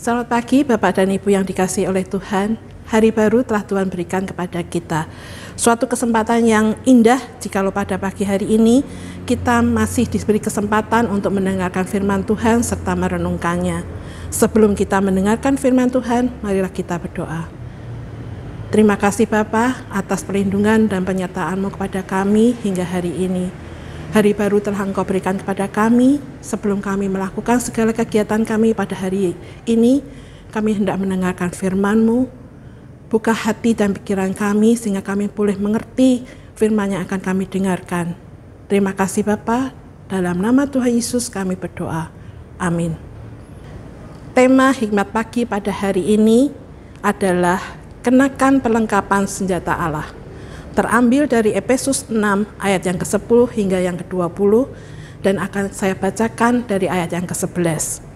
Selamat pagi Bapak dan Ibu yang dikasih oleh Tuhan. Hari baru telah Tuhan berikan kepada kita. Suatu kesempatan yang indah jika pada pagi hari ini kita masih diberi kesempatan untuk mendengarkan firman Tuhan serta merenungkannya. Sebelum kita mendengarkan firman Tuhan, marilah kita berdoa. Terima kasih Bapak atas perlindungan dan penyertaanmu kepada kami hingga hari ini. Hari baru telah Engkau berikan kepada kami sebelum kami melakukan segala kegiatan kami pada hari ini. Kami hendak mendengarkan firman-Mu. Buka hati dan pikiran kami sehingga kami boleh mengerti firman yang akan kami dengarkan. Terima kasih Bapa. Dalam nama Tuhan Yesus kami berdoa. Amin. Tema hikmat pagi pada hari ini adalah kenakan perlengkapan senjata Allah terambil dari Efesus 6 ayat yang ke-10 hingga yang ke-20 dan akan saya bacakan dari ayat yang ke-11.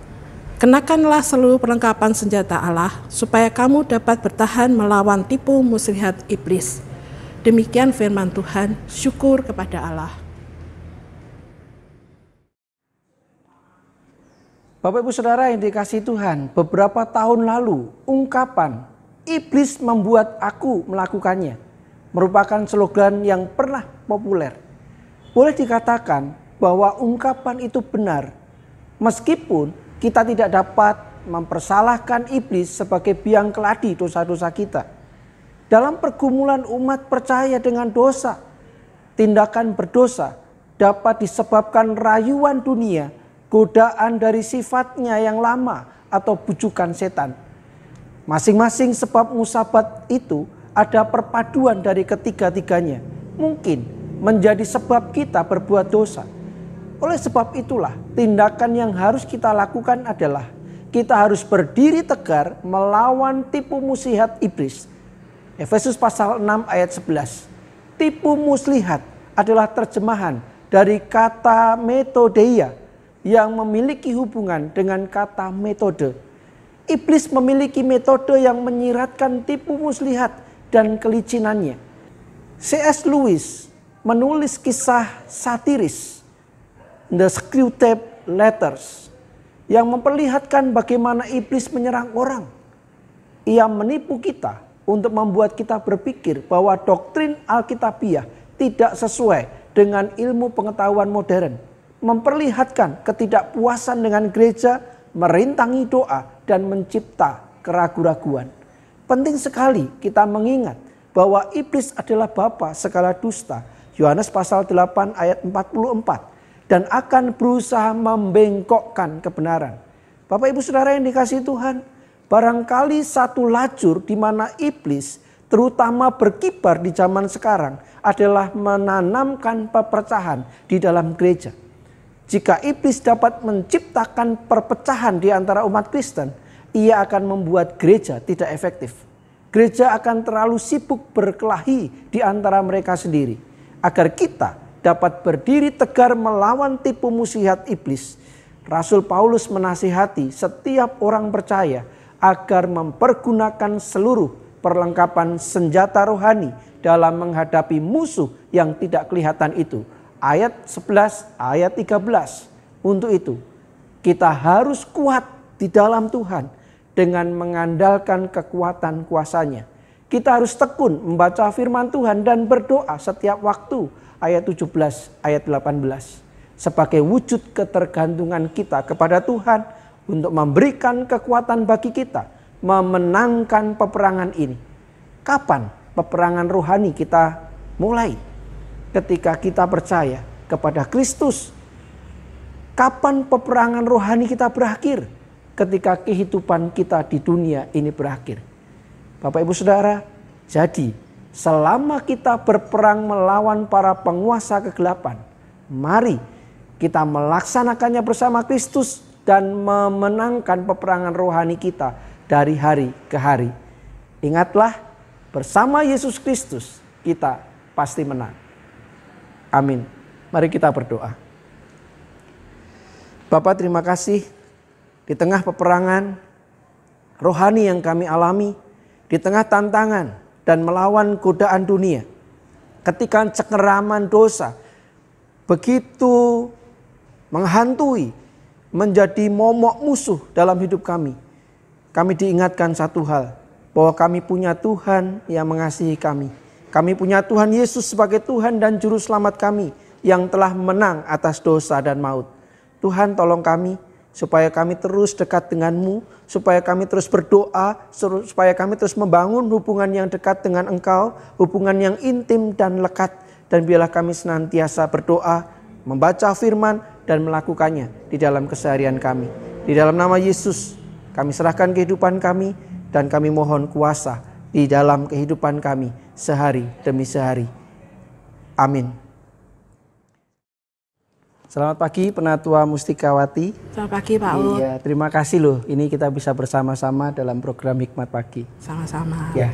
Kenakanlah seluruh perlengkapan senjata Allah supaya kamu dapat bertahan melawan tipu muslihat iblis. Demikian firman Tuhan, syukur kepada Allah. Bapak Ibu Saudara yang dikasih Tuhan, beberapa tahun lalu ungkapan iblis membuat aku melakukannya merupakan slogan yang pernah populer. Boleh dikatakan bahwa ungkapan itu benar, meskipun kita tidak dapat mempersalahkan iblis sebagai biang keladi dosa-dosa kita. Dalam pergumulan umat percaya dengan dosa, tindakan berdosa dapat disebabkan rayuan dunia, godaan dari sifatnya yang lama atau bujukan setan. Masing-masing sebab musabat itu ada perpaduan dari ketiga-tiganya. Mungkin menjadi sebab kita berbuat dosa. Oleh sebab itulah, tindakan yang harus kita lakukan adalah kita harus berdiri tegar melawan tipu muslihat iblis. Efesus pasal 6 ayat 11. Tipu muslihat adalah terjemahan dari kata metodeia yang memiliki hubungan dengan kata metode. Iblis memiliki metode yang menyiratkan tipu muslihat dan kelicinannya. C.S. Lewis menulis kisah satiris The Screwtape Letters yang memperlihatkan bagaimana iblis menyerang orang. Ia menipu kita untuk membuat kita berpikir bahwa doktrin Alkitabiah tidak sesuai dengan ilmu pengetahuan modern. Memperlihatkan ketidakpuasan dengan gereja, merintangi doa, dan mencipta keraguan-raguan. Penting sekali kita mengingat bahwa iblis adalah bapa segala dusta. Yohanes pasal 8 ayat 44 dan akan berusaha membengkokkan kebenaran. Bapak Ibu Saudara yang dikasih Tuhan, barangkali satu lacur di mana iblis terutama berkibar di zaman sekarang adalah menanamkan perpecahan di dalam gereja. Jika iblis dapat menciptakan perpecahan di antara umat Kristen, ia akan membuat gereja tidak efektif. Gereja akan terlalu sibuk berkelahi di antara mereka sendiri agar kita dapat berdiri tegar melawan tipu muslihat iblis. Rasul Paulus menasihati setiap orang percaya agar mempergunakan seluruh perlengkapan senjata rohani dalam menghadapi musuh yang tidak kelihatan itu. Ayat 11, ayat 13. Untuk itu, kita harus kuat di dalam Tuhan dengan mengandalkan kekuatan kuasanya. Kita harus tekun membaca firman Tuhan dan berdoa setiap waktu ayat 17 ayat 18 sebagai wujud ketergantungan kita kepada Tuhan untuk memberikan kekuatan bagi kita memenangkan peperangan ini. Kapan peperangan rohani kita mulai? Ketika kita percaya kepada Kristus. Kapan peperangan rohani kita berakhir? ketika kehidupan kita di dunia ini berakhir. Bapak Ibu Saudara, jadi selama kita berperang melawan para penguasa kegelapan, mari kita melaksanakannya bersama Kristus dan memenangkan peperangan rohani kita dari hari ke hari. Ingatlah bersama Yesus Kristus kita pasti menang. Amin. Mari kita berdoa. Bapak terima kasih di tengah peperangan rohani yang kami alami, di tengah tantangan dan melawan godaan dunia, ketika cekeraman dosa begitu menghantui, menjadi momok musuh dalam hidup kami. Kami diingatkan satu hal, bahwa kami punya Tuhan yang mengasihi kami. Kami punya Tuhan Yesus sebagai Tuhan dan Juru Selamat kami yang telah menang atas dosa dan maut. Tuhan tolong kami supaya kami terus dekat denganmu, supaya kami terus berdoa, supaya kami terus membangun hubungan yang dekat dengan Engkau, hubungan yang intim dan lekat, dan biarlah kami senantiasa berdoa, membaca firman, dan melakukannya di dalam keseharian kami. Di dalam nama Yesus, kami serahkan kehidupan kami, dan kami mohon kuasa di dalam kehidupan kami sehari demi sehari. Amin. Selamat pagi Penatua Mustikawati. Selamat pagi Pak Iya, terima kasih loh. Ini kita bisa bersama-sama dalam program Hikmat Pagi. Sama-sama. Ya.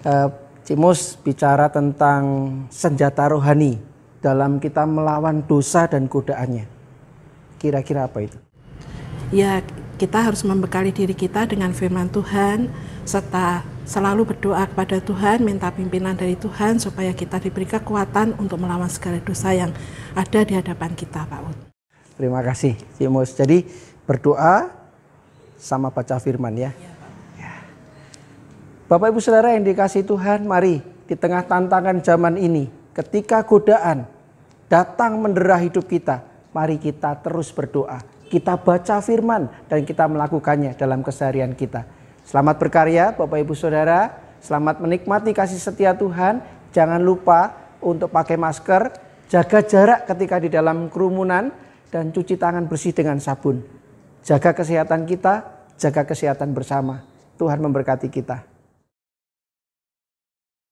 E, eh, Cimus bicara tentang senjata rohani dalam kita melawan dosa dan godaannya. Kira-kira apa itu? Ya, kita harus membekali diri kita dengan firman Tuhan serta selalu berdoa kepada Tuhan, minta pimpinan dari Tuhan supaya kita diberi kekuatan untuk melawan segala dosa yang ada di hadapan kita, Pak Ut. Terima kasih, Timus. Jadi berdoa sama baca firman ya. Iya, ya. Bapak Ibu Saudara yang dikasih Tuhan, mari di tengah tantangan zaman ini, ketika godaan datang menderah hidup kita, mari kita terus berdoa. Kita baca firman dan kita melakukannya dalam keseharian kita Selamat berkarya Bapak Ibu Saudara, selamat menikmati kasih setia Tuhan. Jangan lupa untuk pakai masker, jaga jarak ketika di dalam kerumunan dan cuci tangan bersih dengan sabun. Jaga kesehatan kita, jaga kesehatan bersama. Tuhan memberkati kita.